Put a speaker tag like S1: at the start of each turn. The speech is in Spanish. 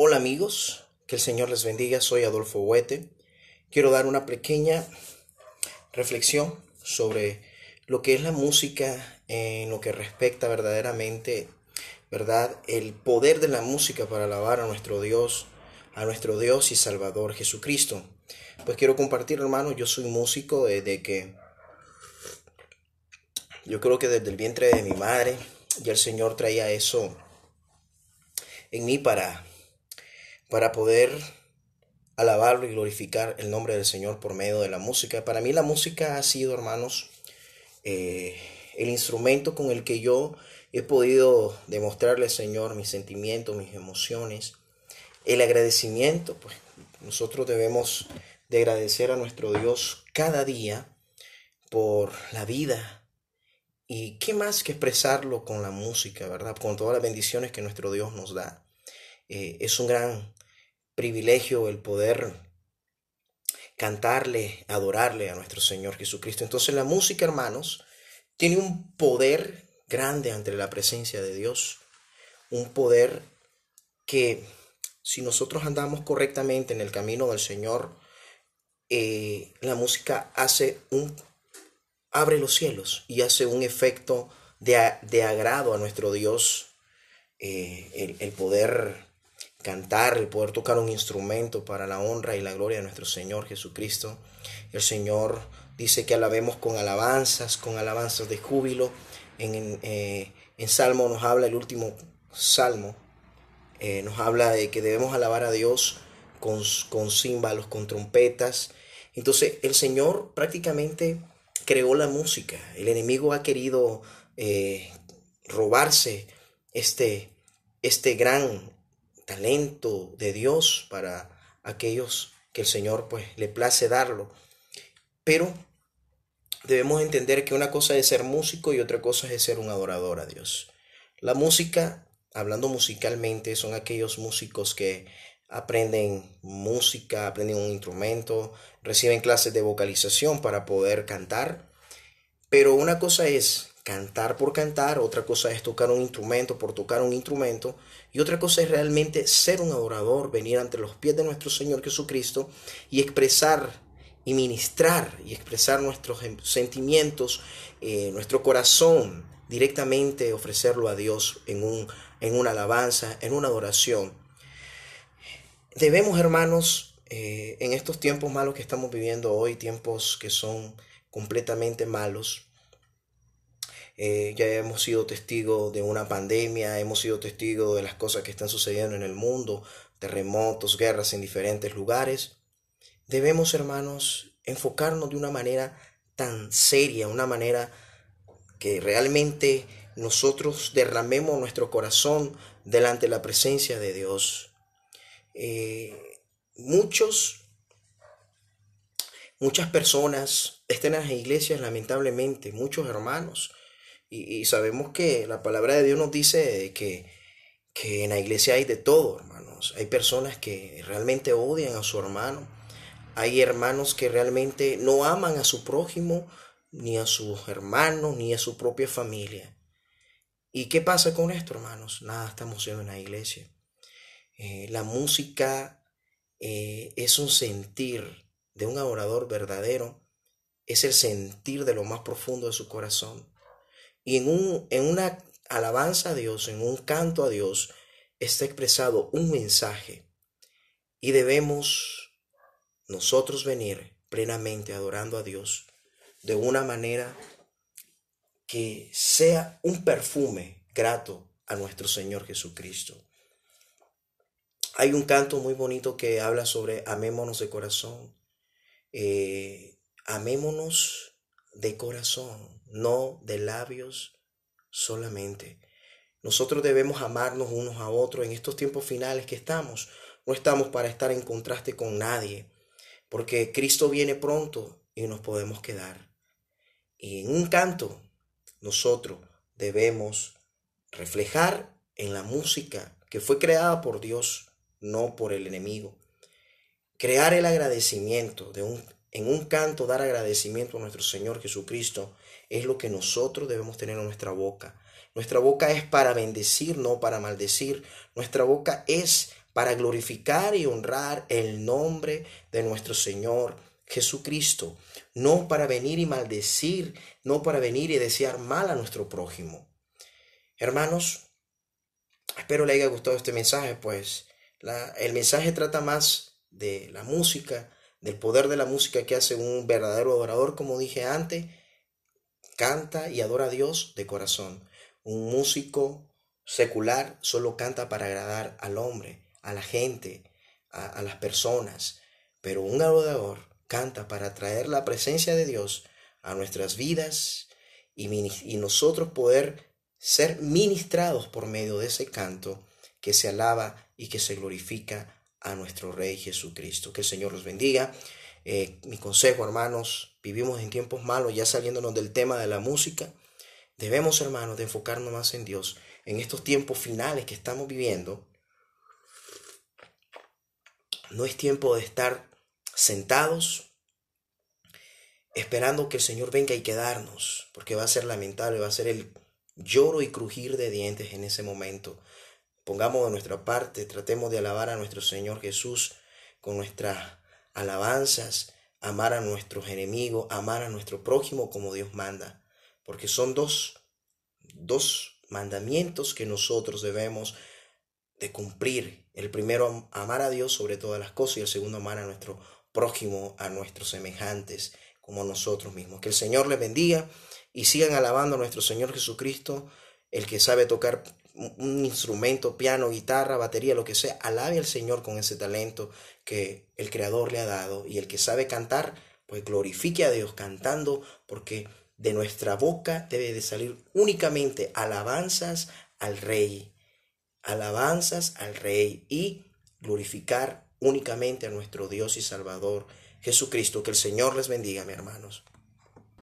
S1: Hola amigos, que el Señor les bendiga, soy Adolfo Huete. Quiero dar una pequeña reflexión sobre lo que es la música en lo que respecta verdaderamente, ¿verdad? El poder de la música para alabar a nuestro Dios, a nuestro Dios y Salvador Jesucristo. Pues quiero compartir, hermano, yo soy músico desde que yo creo que desde el vientre de mi madre ya el Señor traía eso en mí para para poder alabarlo y glorificar el nombre del Señor por medio de la música. Para mí la música ha sido, hermanos, eh, el instrumento con el que yo he podido demostrarle al Señor mis sentimientos, mis emociones, el agradecimiento. Pues nosotros debemos de agradecer a nuestro Dios cada día por la vida. Y qué más que expresarlo con la música, ¿verdad? Con todas las bendiciones que nuestro Dios nos da. Eh, es un gran privilegio el poder cantarle, adorarle a nuestro Señor Jesucristo. Entonces la música, hermanos, tiene un poder grande ante la presencia de Dios, un poder que si nosotros andamos correctamente en el camino del Señor, eh, la música hace un abre los cielos y hace un efecto de, agrado a nuestro Dios, eh, el poder cantar, el poder tocar un instrumento para la honra y la gloria de nuestro Señor Jesucristo. El Señor dice que alabemos con alabanzas, con alabanzas de júbilo. En, eh, Salmo nos habla, el último Salmo, eh, nos habla de que debemos alabar a Dios con, con címbalos, con trompetas. Entonces el Señor prácticamente creó la música. El enemigo ha querido eh, robarse este, este gran talento de Dios para aquellos que el Señor pues le place darlo. Pero debemos entender que una cosa es ser músico y otra cosa es ser un adorador a Dios. La música, hablando musicalmente, son aquellos músicos que aprenden música, aprenden un instrumento, reciben clases de vocalización para poder cantar. Pero una cosa es cantar por cantar, otra cosa es tocar un instrumento por tocar un instrumento, y otra cosa es realmente ser un adorador, venir ante los pies de nuestro Señor Jesucristo y expresar y ministrar y expresar nuestros em, sentimientos, eh, nuestro corazón directamente, ofrecerlo a Dios en, un, en una alabanza, en una adoración. Debemos, hermanos, eh, en estos tiempos malos que estamos viviendo hoy, tiempos que son completamente malos, eh, ya hemos sido testigos de una pandemia, hemos sido testigos de las cosas que están sucediendo en el mundo, terremotos, guerras en diferentes lugares. Debemos, hermanos, enfocarnos de una manera tan seria, una manera que realmente nosotros derramemos nuestro corazón delante de la presencia de Dios. Eh, muchos, muchas personas estén en las iglesias, lamentablemente, muchos hermanos, y, sabemos que la palabra de Dios nos dice que, en la iglesia hay de todo, hermanos. Hay personas que realmente odian a su hermano. Hay hermanos que realmente no aman a su prójimo, ni a sus hermanos, ni a su propia familia. ¿Y qué pasa con esto, hermanos? Nada, estamos siendo en la iglesia. Eh, la música eh, es un sentir de un adorador verdadero, es el sentir de lo más profundo de su corazón. Y en, un, en una alabanza a Dios, en un canto a Dios, está expresado un mensaje. Y debemos nosotros venir plenamente adorando a Dios de una manera que sea un perfume grato a nuestro Señor Jesucristo. Hay un canto muy bonito que habla sobre amémonos de corazón, eh, amémonos de corazón, no de labios solamente. Nosotros debemos amarnos unos a otros en estos tiempos finales que estamos. No estamos para estar en contraste con nadie, porque Cristo viene pronto y nos podemos quedar. Y en un canto, nosotros debemos reflejar en la música que fue creada por Dios, no por el enemigo. Crear el agradecimiento de un en un canto dar agradecimiento a nuestro Señor Jesucristo es lo que nosotros debemos tener en nuestra boca. Nuestra boca es para bendecir, no para maldecir. Nuestra boca es para glorificar y honrar el nombre de nuestro Señor Jesucristo. No para venir y maldecir, no para venir y desear mal a nuestro prójimo. Hermanos, espero le haya gustado este mensaje, pues el mensaje trata más de la música del poder de la música que hace un verdadero adorador, como dije antes, canta y adora a Dios de corazón. Un músico secular solo canta para agradar al hombre, a la gente, a, las personas, pero un adorador canta para traer la presencia de Dios a nuestras vidas y, y nosotros poder ser ministrados por medio de ese canto que se alaba y que se glorifica a nuestro Rey Jesucristo. Que el Señor los bendiga. Eh, mi consejo, hermanos, vivimos en tiempos malos, ya saliéndonos del tema de la música. Debemos, hermanos, de enfocarnos más en Dios. En estos tiempos finales que estamos viviendo, no es tiempo de estar sentados esperando que el Señor venga y quedarnos, porque va a ser lamentable, va a ser el lloro y crujir de dientes en ese momento. Pongamos de nuestra parte, tratemos de alabar a nuestro Señor Jesús con nuestras alabanzas, amar a nuestros enemigos, amar a nuestro prójimo como Dios manda, porque son dos, dos mandamientos que nosotros debemos de cumplir. El primero, amar a Dios sobre todas las cosas y el segundo, amar a nuestro prójimo, a nuestros semejantes como nosotros mismos. Que el Señor les bendiga y sigan alabando a nuestro Señor Jesucristo, el que sabe tocar un instrumento, piano, guitarra, batería, lo que sea, alabe al Señor con ese talento que el Creador le ha dado y el que sabe cantar, pues glorifique a Dios cantando, porque de nuestra boca debe de salir únicamente alabanzas al Rey, alabanzas al Rey y glorificar únicamente a nuestro Dios y Salvador Jesucristo. Que el Señor les bendiga, mis hermanos.